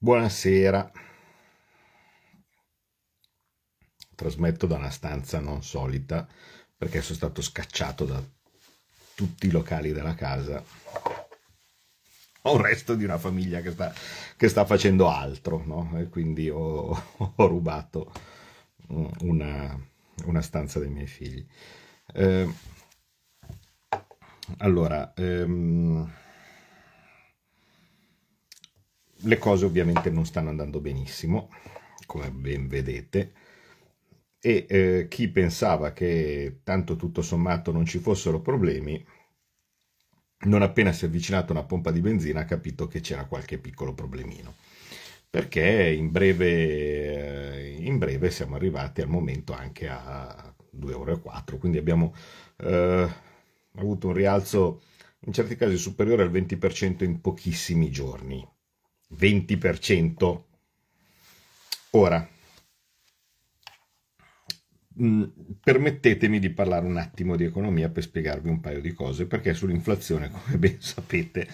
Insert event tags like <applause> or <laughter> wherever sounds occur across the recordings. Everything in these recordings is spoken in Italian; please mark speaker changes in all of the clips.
Speaker 1: Buonasera. Trasmetto da una stanza non solita perché sono stato scacciato da tutti i locali della casa. Ho un resto di una famiglia che sta, che sta facendo altro, no? E quindi ho, ho rubato una, una, stanza dei miei figli. Eh, allora, ehm, le cose ovviamente non stanno andando benissimo, come ben vedete, e eh, chi pensava che tanto tutto sommato non ci fossero problemi, non appena si è avvicinato a una pompa di benzina ha capito che c'era qualche piccolo problemino, perché in breve, eh, in breve siamo arrivati al momento anche a 2,4 euro, quindi abbiamo eh, avuto un rialzo in certi casi superiore al 20% in pochissimi giorni 20%. Ora, mm, permettetemi di parlare un attimo di economia per spiegarvi un paio di cose, perché sull'inflazione, <laughs> come ben sapete,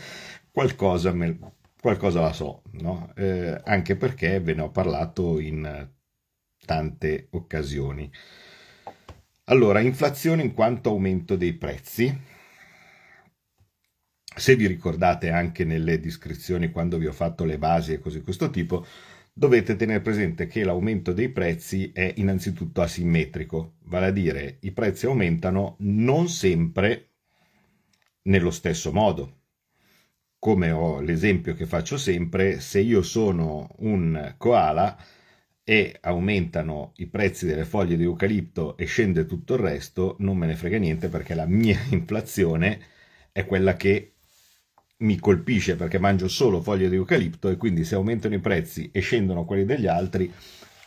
Speaker 1: qualcosa, me, qualcosa la so, no? eh, anche perché ve ne ho parlato in tante occasioni. Allora, inflazione in quanto aumento dei prezzi, se vi ricordate anche nelle descrizioni quando vi ho fatto le basi e cose di questo tipo, dovete tenere presente che l'aumento dei prezzi è innanzitutto asimmetrico, vale a dire i prezzi aumentano non sempre nello stesso modo. Come ho l'esempio che faccio sempre, se io sono un koala e aumentano i prezzi delle foglie di eucalipto e scende tutto il resto, non me ne frega niente perché la mia <laughs> inflazione è quella che mi colpisce perché mangio solo foglie di eucalipto e quindi se aumentano i prezzi e scendono quelli degli altri,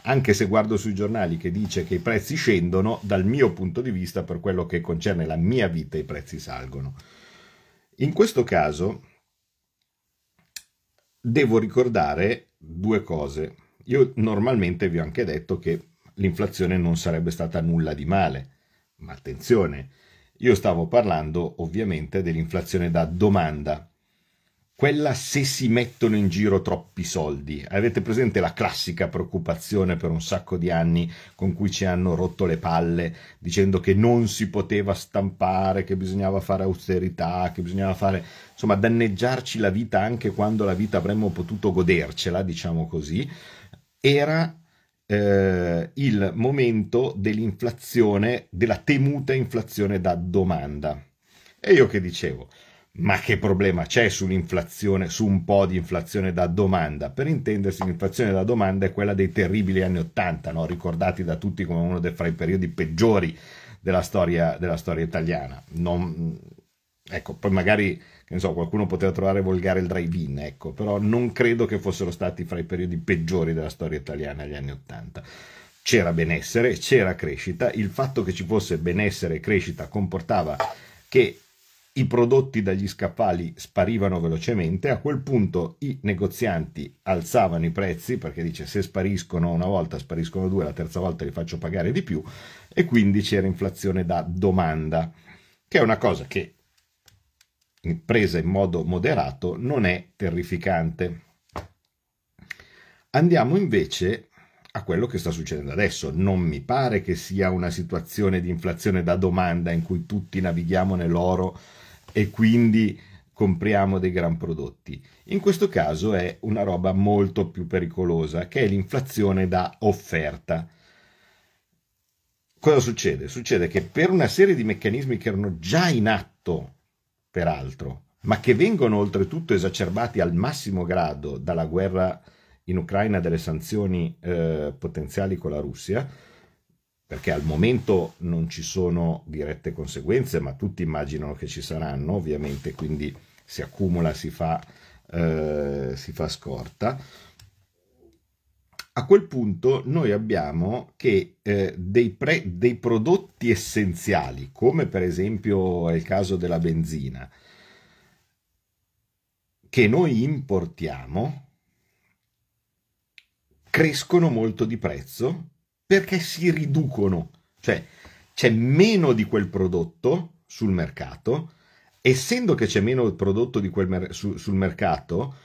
Speaker 1: anche se guardo sui giornali che dice che i prezzi scendono, dal mio punto di vista, per quello che concerne la mia vita, i prezzi salgono. In questo caso devo ricordare due cose. Io normalmente vi ho anche detto che l'inflazione non sarebbe stata nulla di male, ma attenzione, io stavo parlando ovviamente dell'inflazione da domanda, quella se si mettono in giro troppi soldi. Avete presente la classica preoccupazione per un sacco di anni con cui ci hanno rotto le palle dicendo che non si poteva stampare, che bisognava fare austerità, che bisognava fare, insomma, danneggiarci la vita anche quando la vita avremmo potuto godercela, diciamo così. Era eh, il momento dell'inflazione, della temuta inflazione da domanda. E io che dicevo? ma che problema c'è sull'inflazione, su un po' di inflazione da domanda? Per intendersi, l'inflazione da domanda è quella dei terribili anni Ottanta, no? ricordati da tutti come uno dei fra i periodi peggiori della storia, della storia italiana. Non, ecco, poi magari so, qualcuno poteva trovare volgare il drive-in, ecco, però non credo che fossero stati fra i periodi peggiori della storia italiana gli anni Ottanta c'era benessere, c'era crescita, il fatto che ci fosse benessere e crescita comportava che i prodotti dagli scaffali sparivano velocemente, a quel punto i negozianti alzavano i prezzi perché dice se spariscono una volta spariscono due, la terza volta li faccio pagare di più e quindi c'era inflazione da domanda, che è una cosa che presa in modo moderato non è terrificante. Andiamo invece a quello che sta succedendo adesso. Non mi pare che sia una situazione di inflazione da domanda in cui tutti navighiamo nell'oro e quindi compriamo dei gran prodotti. In questo caso è una roba molto più pericolosa, che è l'inflazione da offerta. Cosa succede? Succede che per una serie di meccanismi che erano già in atto, peraltro, ma che vengono oltretutto esacerbati al massimo grado dalla guerra in Ucraina delle sanzioni eh, potenziali con la Russia, perché al momento non ci sono dirette conseguenze, ma tutti immaginano che ci saranno, ovviamente, quindi si accumula, si fa, eh, si fa scorta. A quel punto noi abbiamo che eh, dei, pre, dei prodotti essenziali, come per esempio è il caso della benzina, che noi importiamo, crescono molto di prezzo perché si riducono, cioè c'è meno di quel prodotto sul mercato, essendo che c'è meno prodotto di quel mer- su- sul mercato,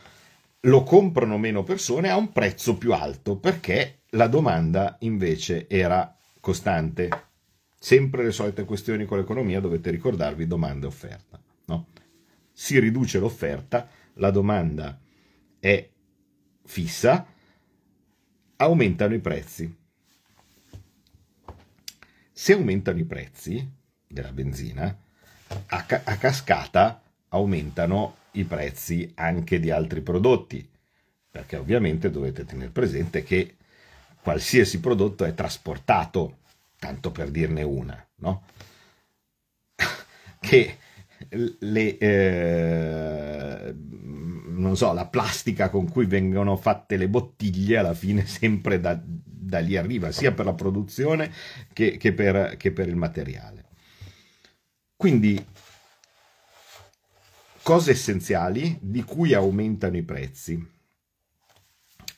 Speaker 1: lo comprano meno persone a un prezzo più alto perché la domanda invece era costante. Sempre le solite questioni con l'economia, dovete ricordarvi domanda e offerta. No? Si riduce l'offerta, la domanda è fissa, aumentano i prezzi. Se aumentano i prezzi della benzina, a, ca- a cascata aumentano i prezzi anche di altri prodotti, perché ovviamente dovete tenere presente che qualsiasi prodotto è trasportato, tanto per dirne una, no? <laughs> che le, eh, non so, la plastica con cui vengono fatte le bottiglie alla fine sempre da, da lì arriva, sia per la produzione che, che, per, che per il materiale. Quindi cose essenziali di cui aumentano i prezzi.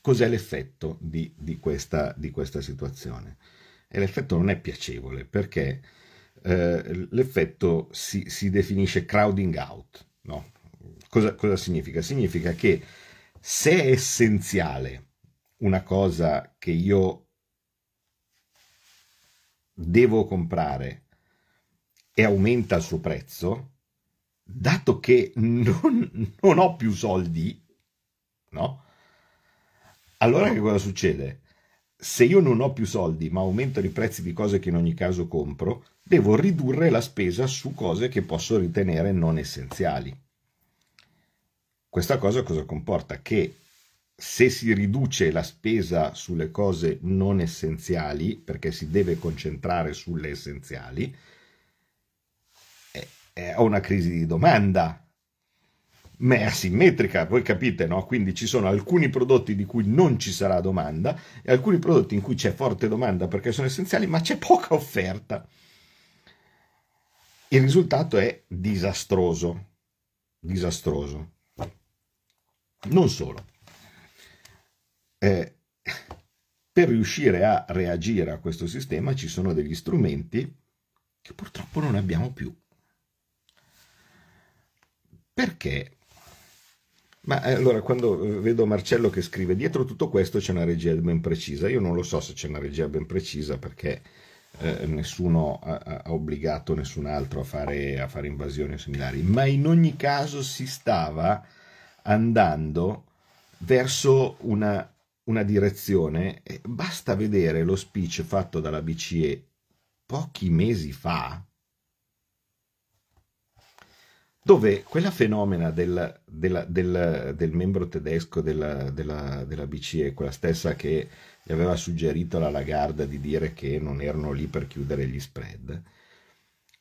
Speaker 1: Cos'è l'effetto di, di, questa, di questa, situazione? E l'effetto non è piacevole perché eh, l'effetto si, si, definisce crowding out, no? Cosa, cosa significa? Significa che se è essenziale una cosa che io devo comprare e aumenta il suo prezzo, dato che non, non ho più soldi, no? Allora che cosa succede? Se io non ho più soldi, ma aumentano i prezzi di cose che in ogni caso compro, devo ridurre la spesa su cose che posso ritenere non essenziali. Questa cosa cosa comporta? Che se si riduce la spesa sulle cose non essenziali, perché si deve concentrare sulle essenziali, ho una crisi di domanda, ma è asimmetrica, voi capite, no? Quindi ci sono alcuni prodotti di cui non ci sarà domanda e alcuni prodotti in cui c'è forte domanda perché sono essenziali, ma c'è poca offerta. Il risultato è disastroso, disastroso. Non solo. Eh, per riuscire a reagire a questo sistema ci sono degli strumenti che purtroppo non abbiamo più. Perché? Ma eh, allora quando eh, vedo Marcello che scrive dietro tutto questo c'è una regia ben precisa, io non lo so se c'è una regia ben precisa perché eh, nessuno ha, ha, obbligato nessun altro a fare, a fare invasioni o similari, ma in ogni caso si stava andando verso una, una direzione, basta vedere lo speech fatto dalla BCE pochi mesi fa, dove quella fenomena del, del, del, del membro tedesco della, della, della, BCE, quella stessa che gli aveva suggerito alla Lagarde di dire che non erano lì per chiudere gli spread,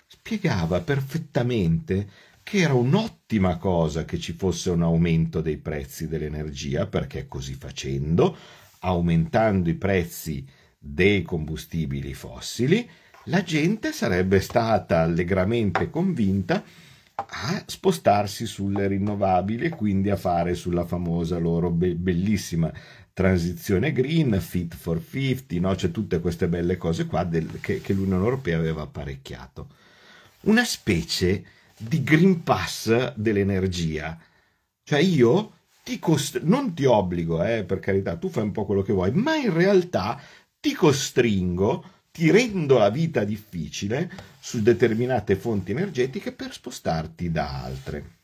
Speaker 1: spiegava perfettamente che era un'ottima cosa che ci fosse un aumento dei prezzi dell'energia, perché così facendo, aumentando i prezzi dei combustibili fossili, la gente sarebbe stata allegramente convinta a spostarsi sulle rinnovabili e quindi a fare sulla famosa loro be- bellissima transizione green, fit for 50, no? cioè tutte queste belle cose qua del, che, che l'Unione Europea aveva apparecchiato. Una specie di di Green Pass dell'energia. Cioè io ti cost- non ti obbligo, eh, per carità, tu fai un po' quello che vuoi, ma in realtà ti costringo, ti rendo la vita difficile su determinate fonti energetiche per spostarti da altre.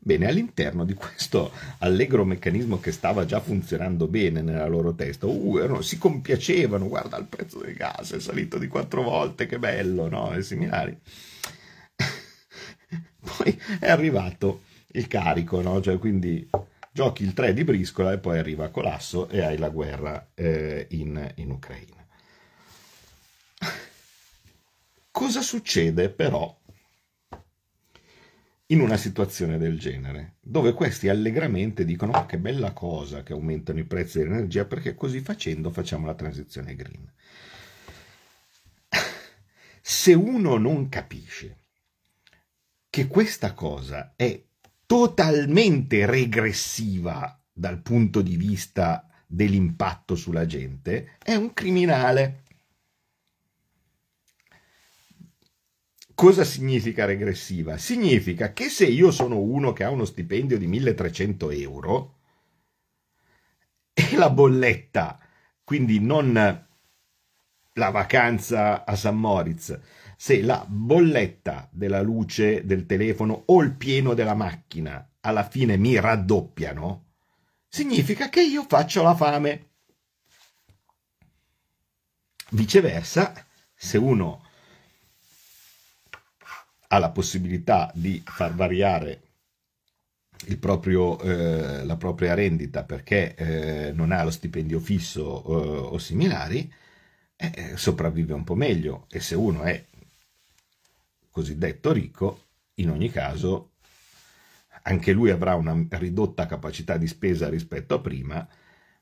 Speaker 1: Bene, all'interno di questo allegro meccanismo che stava già funzionando bene nella loro testa, uh, erano, si compiacevano, guarda il prezzo del gas è salito di quattro volte, che bello, no? E similari. <laughs> poi è arrivato il carico, no? Cioè, quindi giochi il 3 di briscola e poi arriva a collasso e hai la guerra eh, in, in Ucraina. <laughs> Cosa succede però in una situazione del genere, dove questi allegramente dicono ah, che bella cosa che aumentano i prezzi dell'energia perché così facendo facciamo la transizione green. <laughs> Se uno non capisce che questa cosa è totalmente regressiva dal punto di vista dell'impatto sulla gente, è un criminale. Cosa significa regressiva? Significa che se io sono uno che ha uno stipendio di 1300 euro e la bolletta, quindi non la vacanza a San Moritz, se la bolletta della luce, del telefono o il pieno della macchina alla fine mi raddoppiano, significa che io faccio la fame. Viceversa, se uno ha la possibilità di far variare proprio, eh, la propria rendita perché eh, non ha lo stipendio fisso eh, o similari, eh, sopravvive un po' meglio e se uno è cosiddetto ricco, in ogni caso anche lui avrà una ridotta capacità di spesa rispetto a prima,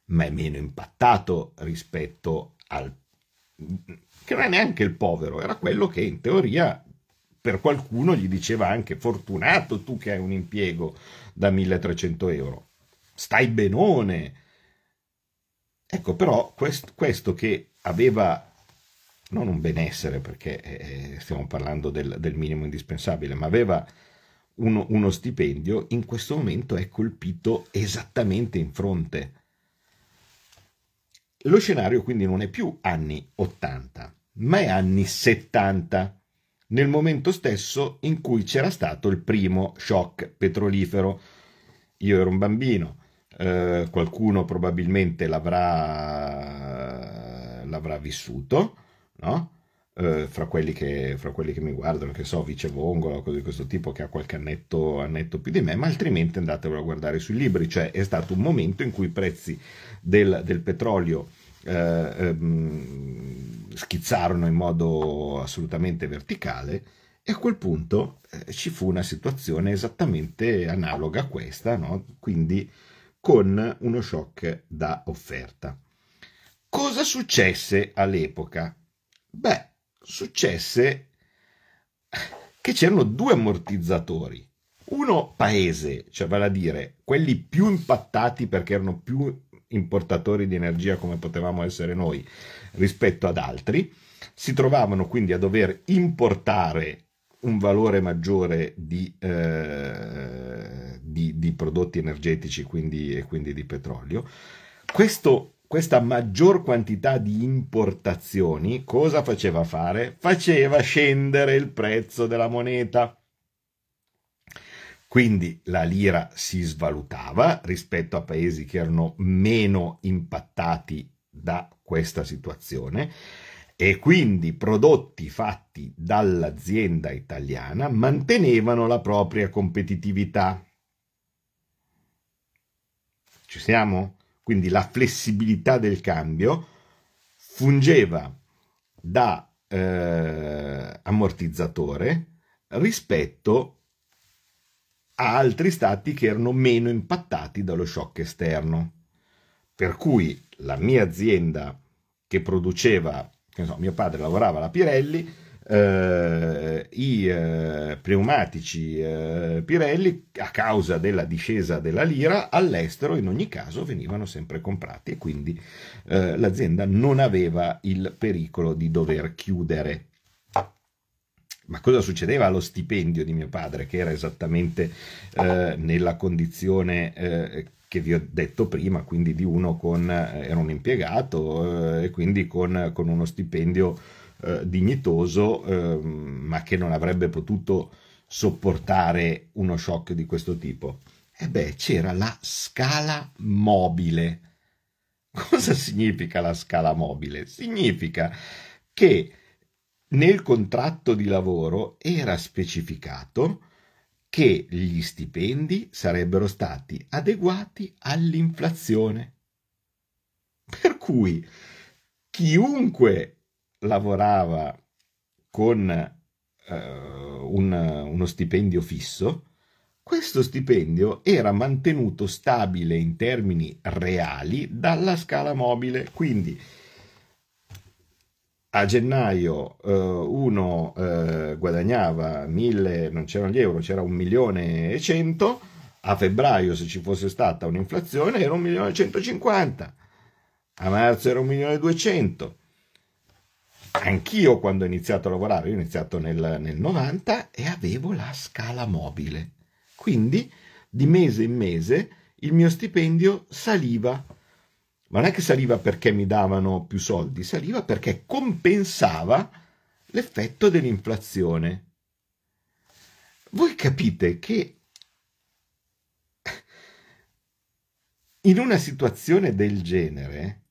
Speaker 1: ma è meno impattato rispetto al che non è neanche il povero, era quello che in teoria per qualcuno gli diceva anche fortunato tu che hai un impiego da 1300 euro, stai benone. Ecco però questo, questo che aveva non un benessere perché eh, eh, stiamo parlando del, del, minimo indispensabile, ma aveva uno, uno stipendio, in questo momento è colpito esattamente in fronte. Lo scenario quindi non è più anni 80, ma è anni 70 nel momento stesso in cui c'era stato il primo shock petrolifero. Io ero un bambino, eh, qualcuno probabilmente l'avrà, l'avrà vissuto, no? eh, fra, quelli che, fra, quelli che, mi guardano, che so, Vice Vongola o cose di questo tipo, che ha qualche annetto, annetto più di me, ma altrimenti andatevelo a guardare sui libri, cioè è stato un momento in cui i prezzi del, del petrolio eh, ehm, schizzarono in modo assolutamente verticale e a quel punto eh, ci fu una situazione esattamente analoga a questa, no? quindi con uno shock da offerta. Cosa successe all'epoca? Beh, successe che c'erano due ammortizzatori. Uno paese, cioè vale a dire quelli più impattati perché erano più importatori di energia come potevamo essere noi rispetto ad altri, si trovavano quindi a dover importare un valore maggiore di, eh, di, di prodotti energetici quindi, e quindi di petrolio. Questo questa maggior quantità di importazioni cosa faceva fare? Faceva scendere il prezzo della moneta. Quindi la lira si svalutava rispetto a paesi che erano meno impattati da questa situazione e quindi prodotti fatti dall'azienda italiana mantenevano la propria competitività. Ci siamo? Quindi la flessibilità del cambio fungeva da eh, ammortizzatore rispetto a altri stati che erano meno impattati dallo shock esterno. Per cui la mia azienda che produceva, che so, mio padre lavorava alla Pirelli, eh, i eh, pneumatici eh, Pirelli, a causa della discesa della lira, all'estero in ogni caso venivano sempre comprati e quindi eh, l'azienda non aveva il pericolo di dover chiudere. Ma cosa succedeva allo stipendio di mio padre, che era esattamente eh, nella condizione eh, che vi ho detto prima, quindi di uno con, eh, era un impiegato eh, e quindi con, con uno stipendio eh, dignitoso, ehm, ma che non avrebbe potuto sopportare uno shock di questo tipo? E beh, c'era la scala mobile. Cosa significa la scala mobile? Significa che nel contratto di lavoro era specificato che gli stipendi sarebbero stati adeguati all'inflazione. Per cui chiunque lavorava con eh, un, uno stipendio fisso, questo stipendio era mantenuto stabile in termini reali dalla scala mobile. Quindi a gennaio eh, uno eh, guadagnava 1000, non c'erano gli euro, c'era un milione e cento, a febbraio se ci fosse stata un'inflazione era un milione e 150, a marzo era un milione e duecento. Anch'io quando ho iniziato a lavorare, ho iniziato nel, nel 90 e avevo la scala mobile, quindi di mese in mese il mio stipendio saliva ma non è che saliva perché mi davano più soldi, saliva perché compensava l'effetto dell'inflazione. Voi capite che in una situazione del genere,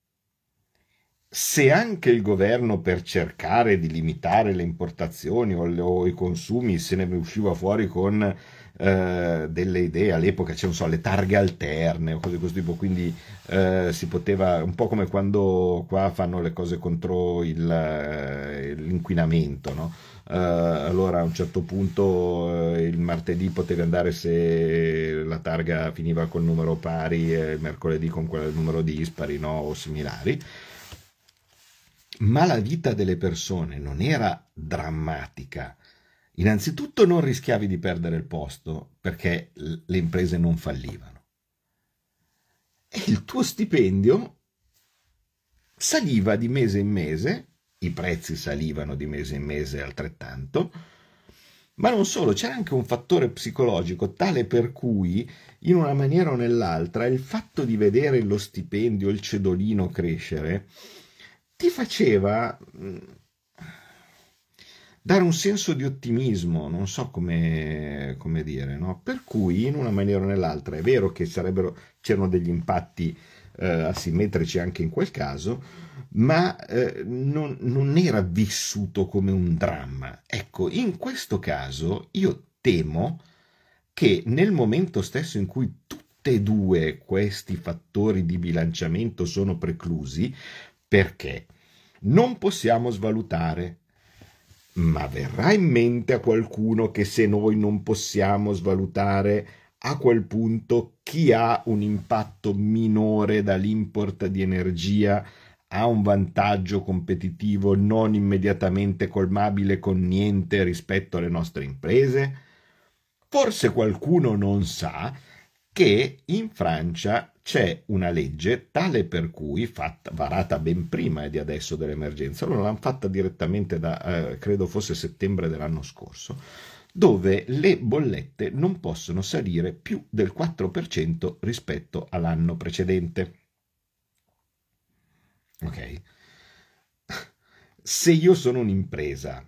Speaker 1: se anche il governo per cercare di limitare le importazioni o, le, o i consumi se ne usciva fuori con eh, delle idee, all'epoca c'erano so, le targhe alterne o cose di questo tipo, quindi eh, si poteva, un po' come quando qua fanno le cose contro il, eh, l'inquinamento, no? eh, allora a un certo punto eh, il martedì potevi andare se la targa finiva col numero pari e il mercoledì con quel numero dispari no? o similari ma la vita delle persone non era drammatica Innanzitutto non rischiavi di perdere il posto perché le imprese non fallivano. E il tuo stipendio saliva di mese in mese, i prezzi salivano di mese in mese altrettanto, ma non solo, c'era anche un fattore psicologico tale per cui, in una maniera o nell'altra, il fatto di vedere lo stipendio, il cedolino crescere, ti faceva dare un senso di ottimismo, non so come, come dire, no? per cui in una maniera o nell'altra è vero che c'erano degli impatti eh, asimmetrici anche in quel caso, ma eh, non, non era vissuto come un dramma. Ecco, in questo caso io temo che nel momento stesso in cui tutti e due questi fattori di bilanciamento sono preclusi, perché non possiamo svalutare ma verrà in mente a qualcuno che se noi non possiamo svalutare a quel punto chi ha un impatto minore dall'import di energia ha un vantaggio competitivo non immediatamente colmabile con niente rispetto alle nostre imprese? Forse qualcuno non sa che in Francia c'è una legge tale per cui, fatta, varata ben prima di adesso dell'emergenza, loro l'hanno fatta direttamente da, eh, credo fosse settembre dell'anno scorso, dove le bollette non possono salire più del 4% rispetto all'anno precedente. Ok? <laughs> Se io sono un'impresa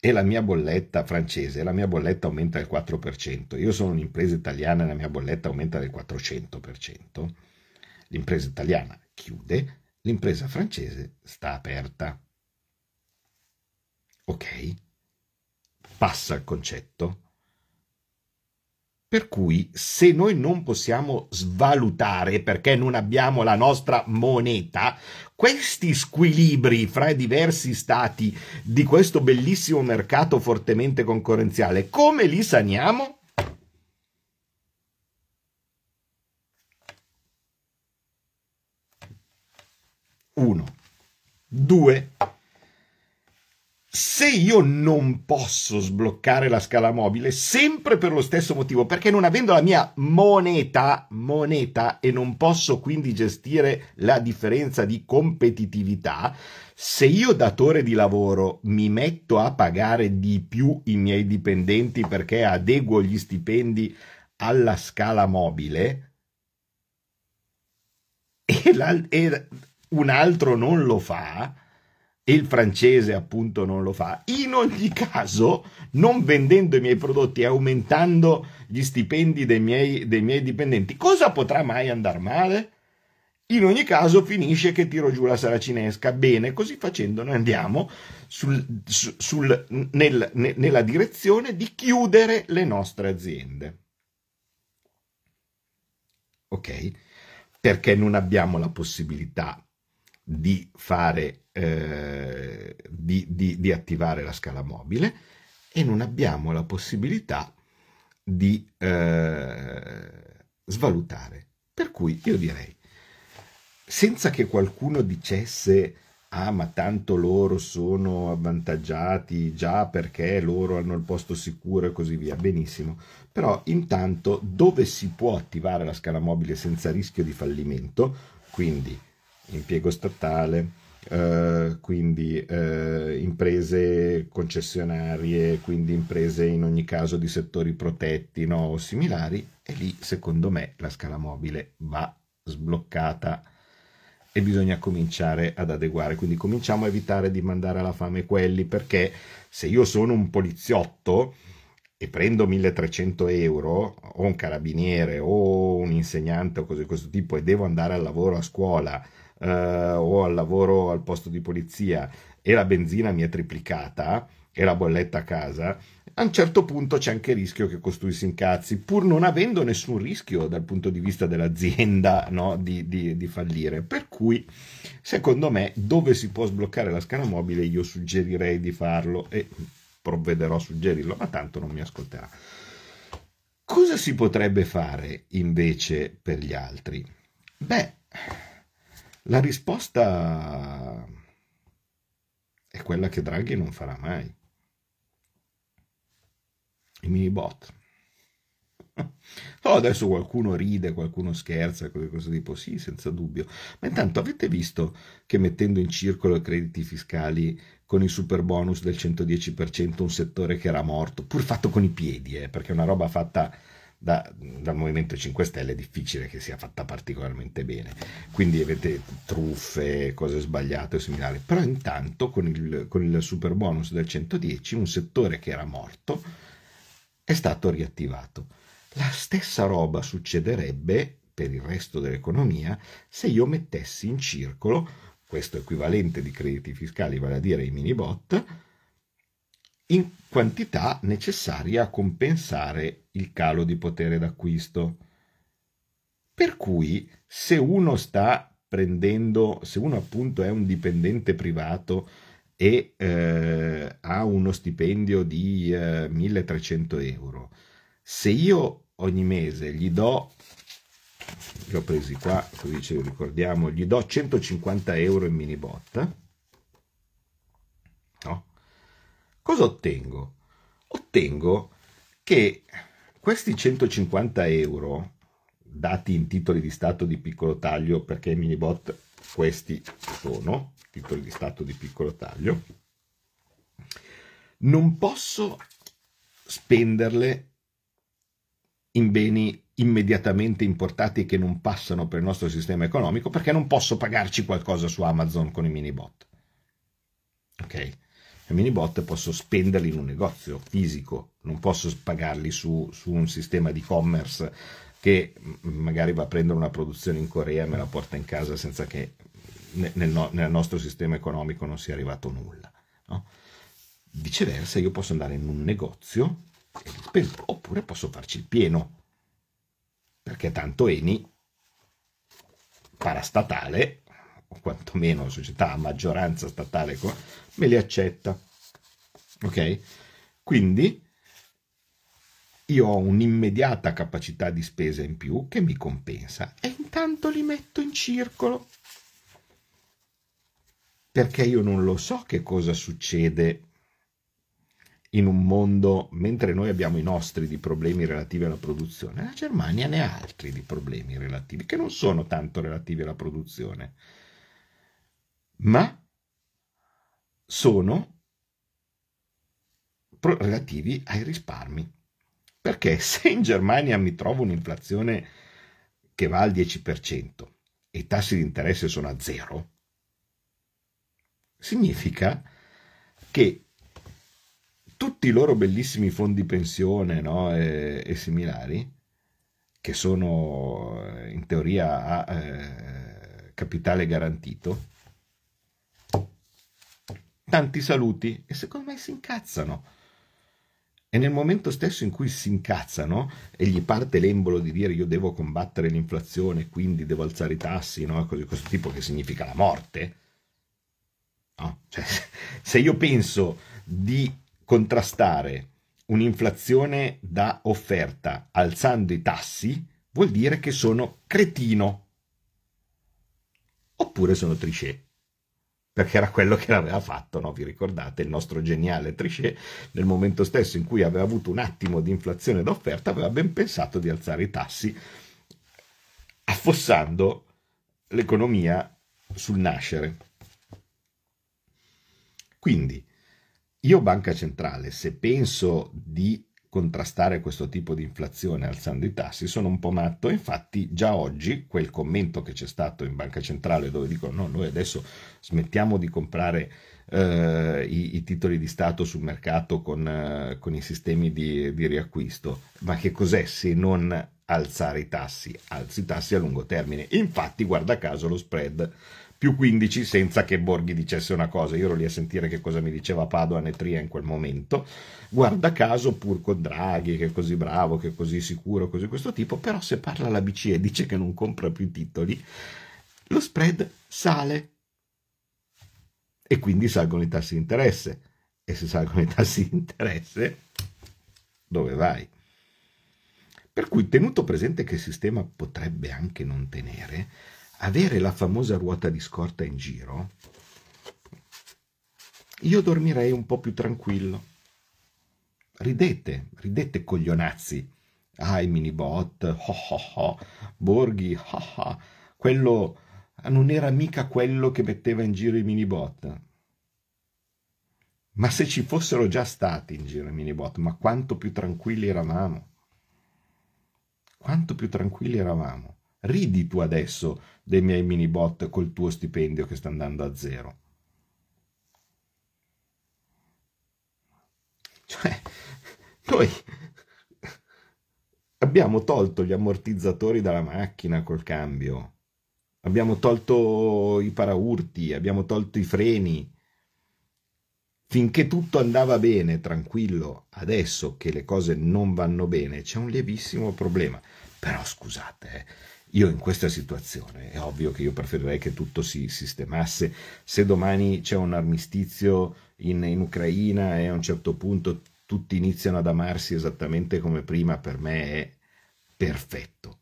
Speaker 1: e la mia bolletta francese, la mia bolletta aumenta del 4%, io sono un'impresa italiana e la mia bolletta aumenta del 400%, l'impresa italiana chiude, l'impresa francese sta aperta. Ok? Passa il concetto? Per cui se noi non possiamo svalutare perché non abbiamo la nostra moneta, questi squilibri fra i diversi stati di questo bellissimo mercato fortemente concorrenziale, come li saniamo? Uno. Due se io non posso sbloccare la scala mobile, sempre per lo stesso motivo, perché non avendo la mia moneta, moneta e non posso quindi gestire la differenza di competitività, se io datore di lavoro mi metto a pagare di più i miei dipendenti perché adeguo gli stipendi alla scala mobile, e, e un altro non lo fa, e il francese appunto non lo fa. In ogni caso, non vendendo i miei prodotti e aumentando gli stipendi dei miei, dei miei dipendenti, cosa potrà mai andare male? In ogni caso finisce che tiro giù la saracinesca. Bene, così facendo noi andiamo sul, sul, nel, ne, nella direzione di chiudere le nostre aziende. Ok? Perché non abbiamo la possibilità di, fare, eh, di, di, di attivare la scala mobile e non abbiamo la possibilità di eh, svalutare. Per cui io direi, senza che qualcuno dicesse ah ma tanto loro sono avvantaggiati già perché loro hanno il posto sicuro e così via, benissimo, però intanto dove si può attivare la scala mobile senza rischio di fallimento, quindi impiego statale, Uh, quindi uh, imprese concessionarie, quindi imprese in ogni caso di settori protetti no? o similari, e lì secondo me la scala mobile va sbloccata e bisogna cominciare ad adeguare. Quindi cominciamo a evitare di mandare alla fame quelli, perché se io sono un poliziotto e prendo 1300 euro o un carabiniere o un insegnante o cose di questo tipo e devo andare al lavoro a scuola eh, o al lavoro al posto di polizia e la benzina mi è triplicata e la bolletta a casa, a un certo punto c'è anche il rischio che costui si incazzi, pur non avendo nessun rischio dal punto di vista dell'azienda no, di, di, di, fallire. Per cui, secondo me, dove si può sbloccare la scala mobile, io suggerirei di farlo e provvederò a suggerirlo, ma tanto non mi ascolterà. Cosa si potrebbe fare invece per gli altri? Beh la risposta è quella che Draghi non farà mai. I mini bot. Oh, adesso qualcuno ride, qualcuno scherza, qualcosa tipo sì, senza dubbio. Ma intanto avete visto che mettendo in circolo i crediti fiscali con il super bonus del 110%, un settore che era morto, pur fatto con i piedi, eh, perché è una roba fatta da, dal Movimento 5 Stelle è difficile che sia fatta particolarmente bene. Quindi avete truffe, cose sbagliate o similari. Però intanto con il, con il super bonus del 110 un settore che era morto è stato riattivato. La stessa roba succederebbe per il resto dell'economia se io mettessi in circolo questo equivalente di crediti fiscali, vale a dire i mini bot, in quantità necessaria a compensare il calo di potere d'acquisto. Per cui se uno sta prendendo, se uno appunto è un dipendente privato e eh, ha uno stipendio di eh, 1300 euro, se io ogni mese gli do, li ho presi qua, così ce li ricordiamo, gli do 150 euro in mini botta, no? Cosa ottengo? Ottengo che questi 150 euro dati in titoli di stato di piccolo taglio, perché i minibot questi sono, titoli di stato di piccolo taglio, non posso spenderle in beni immediatamente importati che non passano per il nostro sistema economico perché non posso pagarci qualcosa su Amazon con i minibot. Ok? i mini bot posso spenderli in un negozio fisico, non posso pagarli su, su un sistema di e-commerce che magari va a prendere una produzione in Corea e me la porta in casa senza che nel, no, nel nostro sistema economico non sia arrivato nulla. No? Viceversa, io posso andare in un negozio e li spendo, oppure posso farci il pieno, perché tanto Eni, parastatale, o quantomeno società a maggioranza statale me li accetta. Ok? Quindi io ho un'immediata capacità di spesa in più che mi compensa e intanto li metto in circolo. Perché io non lo so che cosa succede in un mondo, mentre noi abbiamo i nostri di problemi relativi alla produzione, la Germania ne ha altri di problemi relativi, che non sono tanto relativi alla produzione, ma sono relativi ai risparmi. Perché se in Germania mi trovo un'inflazione che va al 10% e i tassi di interesse sono a zero, significa che tutti i loro bellissimi fondi pensione no, e, e, similari, che sono eh, in teoria a eh, capitale garantito, tanti saluti e secondo me si incazzano. E nel momento stesso in cui si incazzano e gli parte l'embolo di dire io devo combattere l'inflazione, quindi devo alzare i tassi, no? Cose questo tipo che significa la morte. No? Cioè, <laughs> se io penso di contrastare un'inflazione da offerta alzando i tassi, vuol dire che sono cretino. Oppure sono trichet perché era quello che l'aveva fatto, no? vi ricordate, il nostro geniale Trichet, nel momento stesso in cui aveva avuto un attimo di inflazione d'offerta, aveva ben pensato di alzare i tassi, affossando l'economia sul nascere. Quindi, io banca centrale, se penso di contrastare questo tipo di inflazione alzando i tassi, sono un po' matto. Infatti già oggi quel commento che c'è stato in Banca Centrale dove dicono no, noi adesso smettiamo di comprare eh, i, i, titoli di Stato sul mercato con, eh, con i sistemi di, di riacquisto, ma che cos'è se non alzare i tassi? Alzi i tassi a lungo termine. Infatti guarda caso lo spread più 15 senza che Borghi dicesse una cosa. Io ero lì a sentire che cosa mi diceva Padoan e Tria in quel momento. Guarda caso, pur con Draghi, che è così bravo, che è così sicuro, così questo tipo, però se parla la BCE e dice che non compra più titoli, lo spread sale e quindi salgono i tassi di interesse. E se salgono i tassi di interesse, dove vai? Per cui, tenuto presente che il sistema potrebbe anche non tenere, avere la famosa ruota di scorta in giro, io dormirei un po' più tranquillo. Ridete, ridete coglionazzi. Ah, i minibot, ho ho ho, Borghi, ha ha, quello non era mica quello che metteva in giro i minibot. Ma se ci fossero già stati in giro i minibot, ma quanto più tranquilli eravamo. Quanto più tranquilli eravamo. Ridi tu adesso dei miei mini bot col tuo stipendio che sta andando a zero. Cioè, noi abbiamo tolto gli ammortizzatori dalla macchina col cambio, abbiamo tolto i paraurti, abbiamo tolto i freni. Finché tutto andava bene, tranquillo, adesso che le cose non vanno bene, c'è un lievissimo problema. Però scusate, eh, io in questa situazione è ovvio che io preferirei che tutto si sistemasse. Se domani c'è un armistizio in, in Ucraina e a un certo punto tutti iniziano ad amarsi esattamente come prima, per me è perfetto.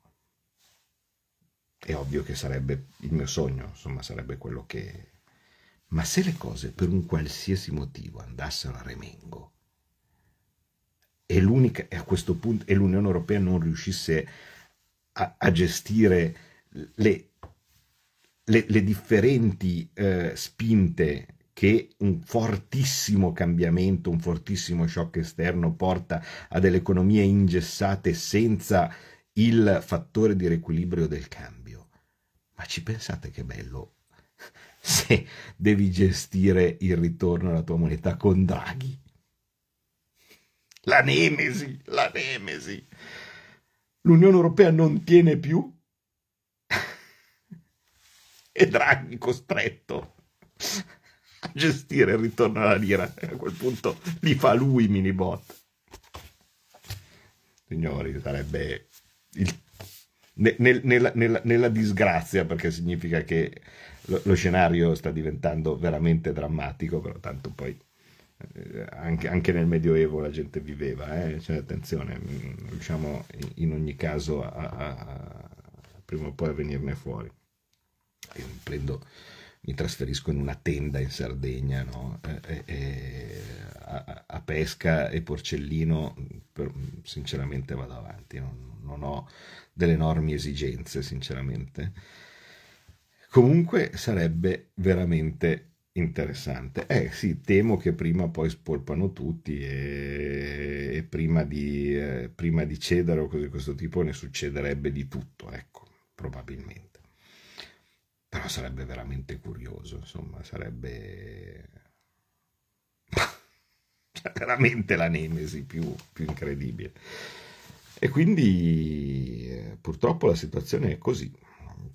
Speaker 1: È ovvio che sarebbe il mio sogno, insomma, sarebbe quello che... Ma se le cose per un qualsiasi motivo andassero a remengo e, e a questo punto e l'Unione Europea non riuscisse a a, a gestire le, le, le differenti eh, spinte che un fortissimo cambiamento, un fortissimo shock esterno porta a delle economie ingessate senza il fattore di riequilibrio del cambio. Ma ci pensate che bello <laughs> se devi gestire il ritorno alla tua moneta con Draghi? La nemesi, la nemesi l'Unione Europea non tiene più e Draghi costretto a gestire il ritorno alla lira. A quel punto li fa lui i mini bot. Signori, sarebbe il... nel, nella, nella, nella, disgrazia perché significa che lo, lo scenario sta diventando veramente drammatico, però tanto poi anche, anche, nel Medioevo la gente viveva, eh? cioè, attenzione, mm, riusciamo in ogni caso a, a, a, prima o poi a venirne fuori. Io mi, prendo, mi trasferisco in una tenda in Sardegna, no? e, e, a, pesca e porcellino, per, sinceramente vado avanti, non, non ho delle enormi esigenze, sinceramente. Comunque sarebbe veramente interessante. Eh sì, temo che prima poi spolpano tutti e, e prima, di, eh, prima di cedere o cose di questo tipo ne succederebbe di tutto, ecco, probabilmente. Però sarebbe veramente curioso, insomma, sarebbe <laughs> cioè, veramente la nemesi più, più incredibile. E quindi eh, purtroppo la situazione è così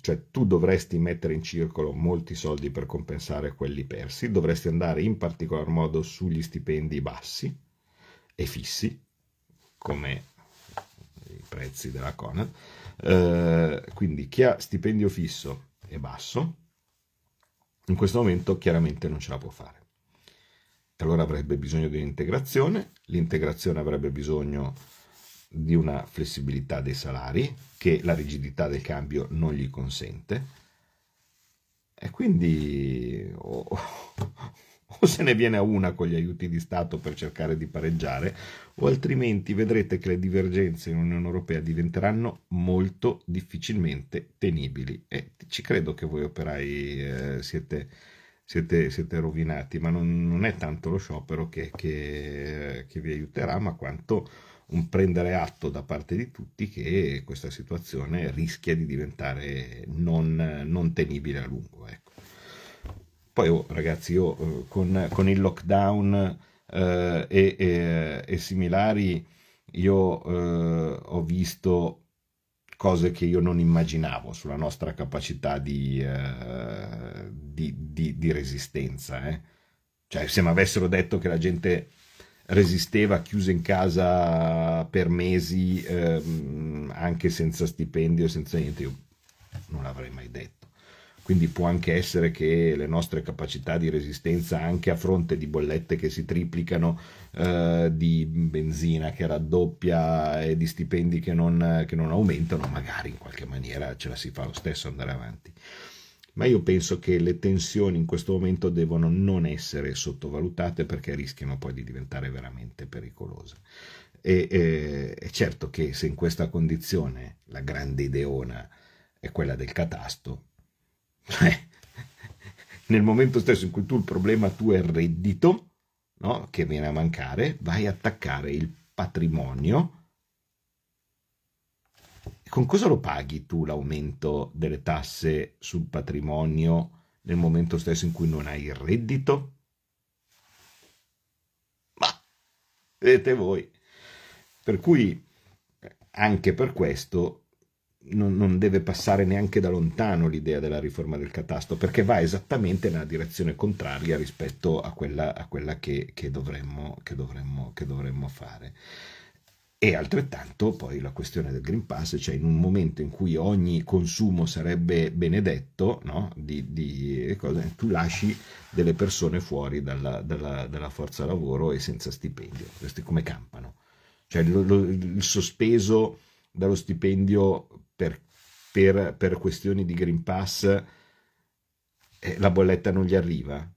Speaker 1: cioè tu dovresti mettere in circolo molti soldi per compensare quelli persi, dovresti andare in particolar modo sugli stipendi bassi e fissi, come i prezzi della Conan. eh, quindi chi ha stipendio fisso e basso, in questo momento chiaramente non ce la può fare. Allora avrebbe bisogno di un'integrazione, l'integrazione avrebbe bisogno di una flessibilità dei salari che la rigidità del cambio non gli consente. E quindi o, <laughs> o, se ne viene a una con gli aiuti di Stato per cercare di pareggiare, o altrimenti vedrete che le divergenze in Unione Europea diventeranno molto difficilmente tenibili. E ci credo che voi operai eh, siete, siete, siete, rovinati, ma non, non, è tanto lo sciopero che, che, che vi aiuterà, ma quanto un prendere atto da parte di tutti che questa situazione rischia di diventare non, non tenibile a lungo. Ecco. Poi oh, ragazzi, io eh, con, con il lockdown eh, e, e, e, similari, io eh, ho visto cose che io non immaginavo sulla nostra capacità di, eh, di, di, di resistenza. Eh. Cioè, se mi avessero detto che la gente resisteva chiuso in casa per mesi ehm, anche senza stipendio, senza niente, io non l'avrei mai detto. Quindi può anche essere che le nostre capacità di resistenza, anche a fronte di bollette che si triplicano, eh, di benzina che raddoppia e di stipendi che non, che non aumentano, magari in qualche maniera ce la si fa lo stesso andare avanti ma io penso che le tensioni in questo momento devono non essere sottovalutate perché rischiano poi di diventare veramente pericolose. E, e, è certo che se in questa condizione la grande ideona è quella del catasto, <laughs> eh, nel momento stesso in cui tu il problema tuo è il reddito, no, che viene a mancare, vai a attaccare il patrimonio, con cosa lo paghi tu l'aumento delle tasse sul patrimonio nel momento stesso in cui non hai il reddito? Ma vedete voi. Per cui anche per questo non, non, deve passare neanche da lontano l'idea della riforma del catasto, perché va esattamente nella direzione contraria rispetto a quella, a quella che, che, dovremmo, che, dovremmo, che dovremmo fare. E altrettanto poi la questione del Green Pass, cioè in un momento in cui ogni consumo sarebbe benedetto, no? di, di cose, tu lasci delle persone fuori dalla, dalla, dalla, forza lavoro e senza stipendio. Questi come campano? Cioè lo, lo, il sospeso dallo stipendio per, per, per questioni di Green Pass, eh, la bolletta non gli arriva,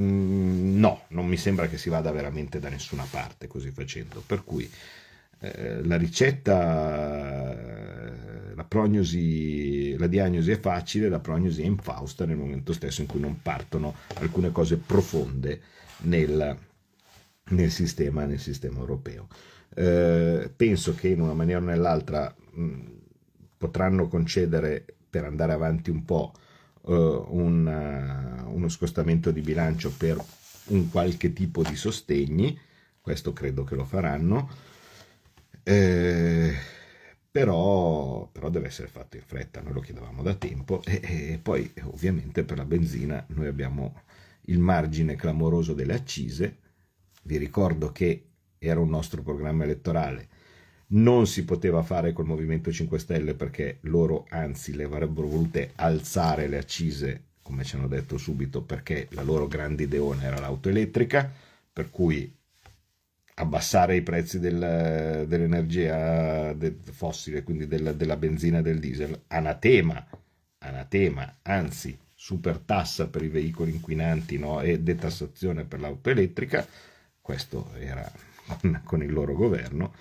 Speaker 1: Mm, no, non mi sembra che si vada veramente da nessuna parte così facendo. Per cui eh, la ricetta, eh, la prognosi, la diagnosi è facile, la prognosi è infausta nel momento stesso in cui non partono alcune cose profonde nel, nel, sistema, nel sistema, europeo. Eh, penso che in una maniera o nell'altra mh, mm, potranno concedere per andare avanti un po' eh, una, eh, uno scostamento di bilancio per un qualche tipo di sostegni, questo credo che lo faranno, eh, però, però, deve essere fatto in fretta, noi lo chiedevamo da tempo e, e poi ovviamente per la benzina noi abbiamo il margine clamoroso delle accise, vi ricordo che era un nostro programma elettorale non si poteva fare col Movimento 5 Stelle perché loro anzi le avrebbero volute alzare le accise, come ci hanno detto subito, perché la loro grande ideone era l'auto elettrica, per cui abbassare i prezzi del, dell'energia del fossile, quindi del, della benzina e del diesel, anatema, anatema, anzi super tassa per i veicoli inquinanti no? e detassazione per l'auto elettrica, questo era con, <laughs> con il loro governo.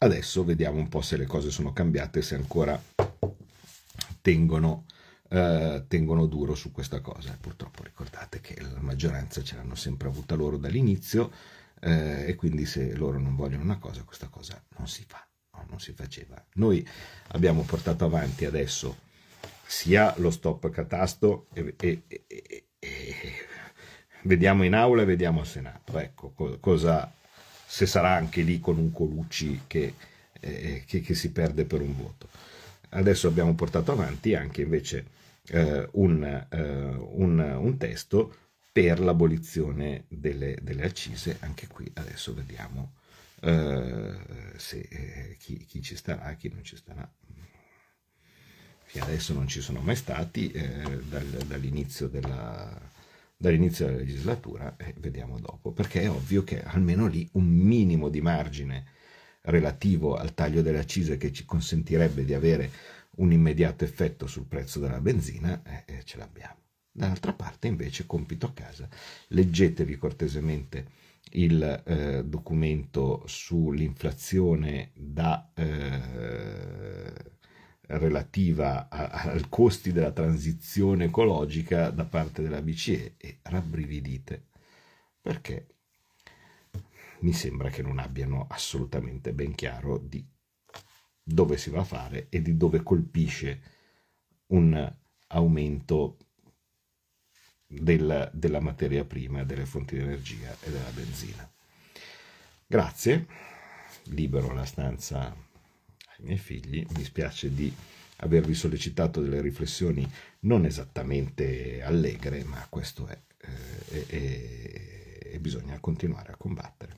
Speaker 1: Adesso vediamo un po' se le cose sono cambiate, se ancora tengono, eh, tengono duro su questa cosa. Purtroppo ricordate che la maggioranza ce l'hanno sempre avuta loro dall'inizio eh, e quindi se loro non vogliono una cosa, questa cosa non si fa, no, non si faceva. Noi abbiamo portato avanti adesso sia lo stop catasto e, e, e, e vediamo in aula e vediamo al Senato. Ecco co cosa se sarà anche lì con un Colucci che, eh, che, che si perde per un voto. Adesso abbiamo portato avanti anche invece eh, un, eh, un, un, testo per l'abolizione delle, delle, accise, anche qui adesso vediamo eh, se, eh, chi, chi, ci starà, chi non ci starà. Che adesso non ci sono mai stati eh, dal, dall'inizio della, dall'inizio della legislatura e vediamo dopo, perché è ovvio che almeno lì un minimo di margine relativo al taglio delle accise che ci consentirebbe di avere un immediato effetto sul prezzo della benzina, eh, eh ce l'abbiamo. Dall'altra parte invece, compito a casa, leggetevi cortesemente il eh, documento sull'inflazione da... Eh, relativa ai costi della transizione ecologica da parte della BCE e rabbrividite perché mi sembra che non abbiano assolutamente ben chiaro di dove si va a fare e di dove colpisce un aumento della, della materia prima, delle fonti di energia e della benzina. Grazie, libero la stanza miei figli, mi spiace di avervi sollecitato delle riflessioni non esattamente allegre, ma questo è, eh, e, e, e bisogna continuare a combattere.